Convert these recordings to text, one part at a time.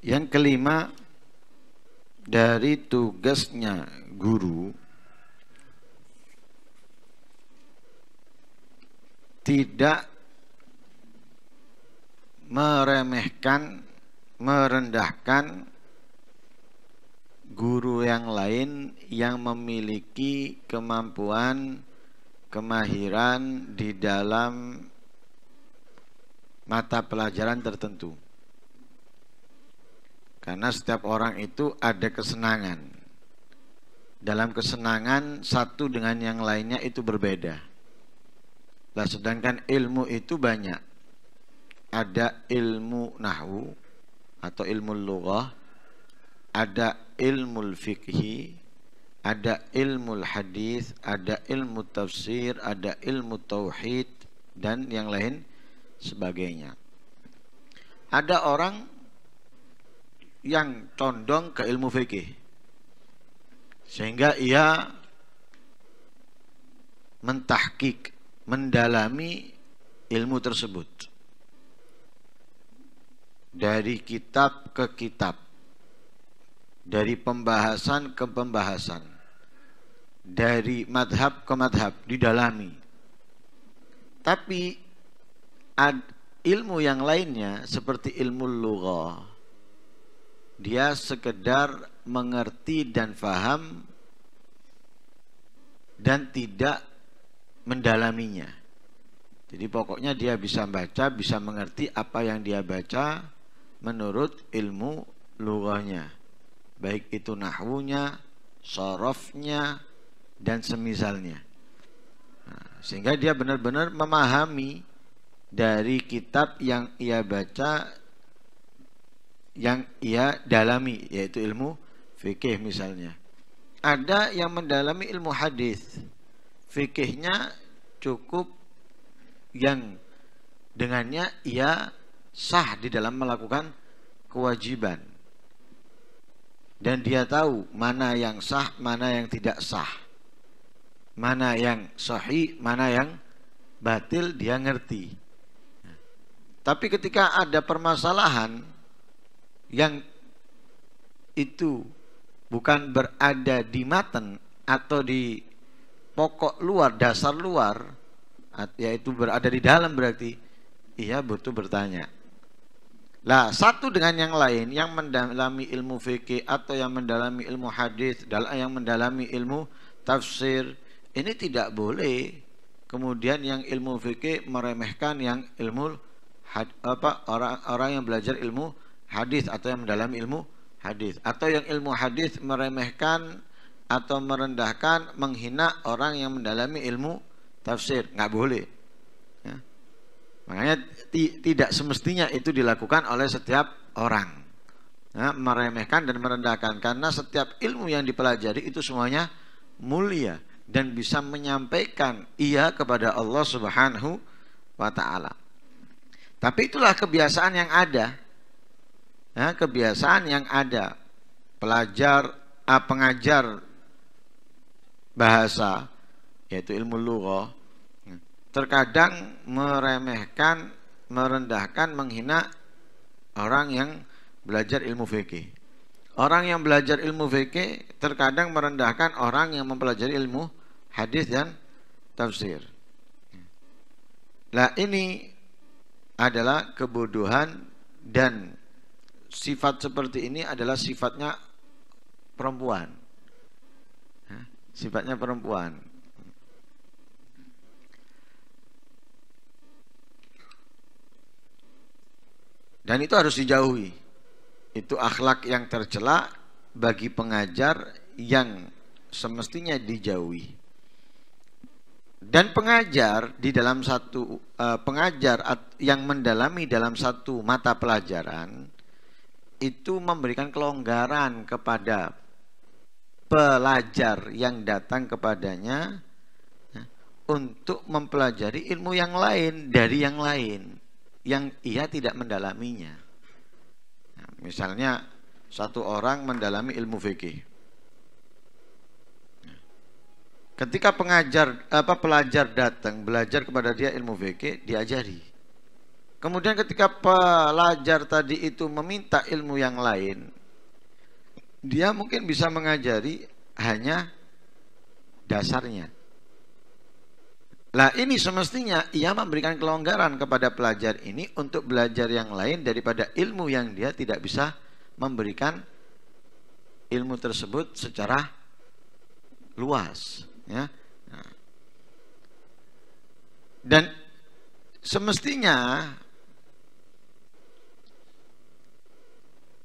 Yang kelima dari tugasnya guru tidak meremehkan, merendahkan guru yang lain yang memiliki kemampuan, kemahiran di dalam mata pelajaran tertentu. Karena setiap orang itu ada kesenangan. Dalam kesenangan satu dengan yang lainnya itu berbeda. Lah sedangkan ilmu itu banyak. Ada ilmu nahwu atau ilmu lughah, ada ilmu fikhi, ada ilmu hadis, ada ilmu tafsir, ada ilmu tauhid dan yang lain sebagainya. Ada orang yang condong ke ilmu fikih sehingga ia mentahkik mendalami ilmu tersebut dari kitab ke kitab dari pembahasan ke pembahasan dari madhab ke madhab didalami tapi ad, ilmu yang lainnya seperti ilmu lughah dia sekedar mengerti dan faham dan tidak mendalaminya. Jadi pokoknya dia bisa baca, bisa mengerti apa yang dia baca menurut ilmu lugahnya. Baik itu nahwunya, sorofnya, dan semisalnya. Nah, sehingga dia benar-benar memahami dari kitab yang ia baca yang ia dalami yaitu ilmu fikih misalnya. Ada yang mendalami ilmu hadis. Fikihnya cukup yang dengannya ia sah di dalam melakukan kewajiban. Dan dia tahu mana yang sah, mana yang tidak sah. Mana yang sahih, mana yang batil dia ngerti. Tapi ketika ada permasalahan yang itu bukan berada di maten atau di pokok luar, dasar luar, yaitu berada di dalam berarti ia butuh bertanya. Lah, satu dengan yang lain yang mendalami ilmu fikih atau yang mendalami ilmu hadis, yang mendalami ilmu tafsir, ini tidak boleh kemudian yang ilmu fikih meremehkan yang ilmu had, apa orang-orang yang belajar ilmu hadis atau yang mendalam ilmu hadis atau yang ilmu hadis meremehkan atau merendahkan menghina orang yang mendalami ilmu tafsir nggak boleh ya. makanya tidak semestinya itu dilakukan oleh setiap orang ya, meremehkan dan merendahkan karena setiap ilmu yang dipelajari itu semuanya mulia dan bisa menyampaikan ia kepada Allah Subhanahu wa taala. Tapi itulah kebiasaan yang ada ya, kebiasaan yang ada pelajar ah, pengajar bahasa yaitu ilmu lughah ya, terkadang meremehkan merendahkan menghina orang yang belajar ilmu fikih orang yang belajar ilmu fikih terkadang merendahkan orang yang mempelajari ilmu hadis dan tafsir Nah ini adalah kebodohan dan sifat seperti ini adalah sifatnya perempuan. Sifatnya perempuan. Dan itu harus dijauhi. Itu akhlak yang tercela bagi pengajar yang semestinya dijauhi. Dan pengajar di dalam satu eh, pengajar yang mendalami dalam satu mata pelajaran itu memberikan kelonggaran kepada pelajar yang datang kepadanya ya, untuk mempelajari ilmu yang lain dari yang lain yang ia tidak mendalaminya. Nah, misalnya satu orang mendalami ilmu fikih. Ya. ketika pengajar apa pelajar datang belajar kepada dia ilmu fikih diajari. Kemudian ketika pelajar tadi itu meminta ilmu yang lain, dia mungkin bisa mengajari hanya dasarnya. Lah ini semestinya ia memberikan kelonggaran kepada pelajar ini untuk belajar yang lain daripada ilmu yang dia tidak bisa memberikan ilmu tersebut secara luas. Ya. Nah. Dan semestinya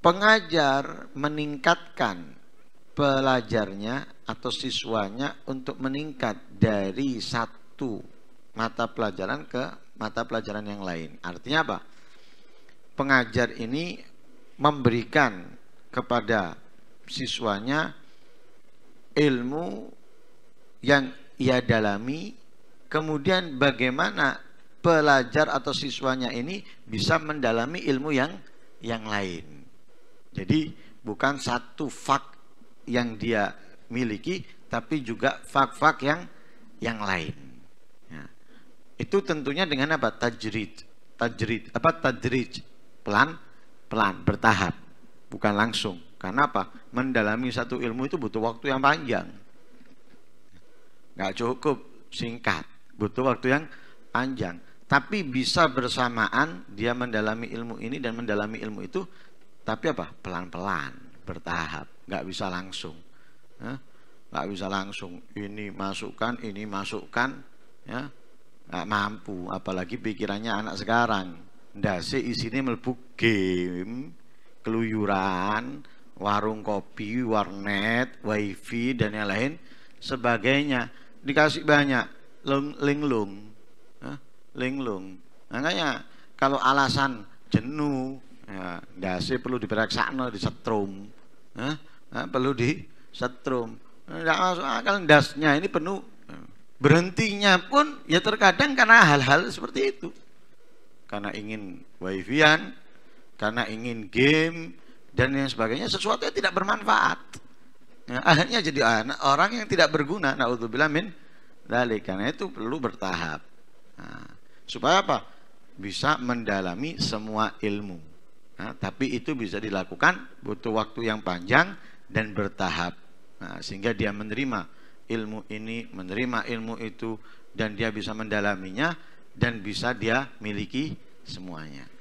Pengajar meningkatkan pelajarnya atau siswanya untuk meningkat dari satu mata pelajaran ke mata pelajaran yang lain. Artinya apa? Pengajar ini memberikan kepada siswanya ilmu yang ia dalami, kemudian bagaimana pelajar atau siswanya ini bisa mendalami ilmu yang yang lain. Jadi bukan satu fak yang dia miliki, tapi juga fak-fak yang yang lain. Ya. Itu tentunya dengan apa? Tajrid, tajrid, apa tajrid, pelan, pelan, bertahap, bukan langsung. Karena apa? Mendalami satu ilmu itu butuh waktu yang panjang. Nggak cukup singkat, butuh waktu yang panjang. Tapi bisa bersamaan dia mendalami ilmu ini dan mendalami ilmu itu tapi apa? Pelan-pelan, bertahap, nggak bisa langsung. Ya. Nggak bisa langsung. Ini masukkan, ini masukkan, ya nggak mampu. Apalagi pikirannya anak sekarang. Dasi isinya melebu game, keluyuran, warung kopi, warnet, wifi, dan yang lain sebagainya. Dikasih banyak, Leng, linglung, ya? linglung. Makanya kalau alasan jenuh, Ya, dasi perlu diperiksa disetrum. setrum perlu disetrum. Tidak ya, masuk akal dasnya ini penuh. Berhentinya pun ya terkadang karena hal-hal seperti itu. Karena ingin wifian karena ingin game dan yang sebagainya sesuatu yang tidak bermanfaat. Ya, akhirnya jadi anak orang yang tidak berguna. untuk min dalik. Karena itu perlu bertahap. Nah, supaya apa? Bisa mendalami semua ilmu. Nah, tapi itu bisa dilakukan butuh waktu yang panjang dan bertahap. Nah, sehingga dia menerima ilmu ini, menerima ilmu itu dan dia bisa mendalaminya dan bisa dia miliki semuanya.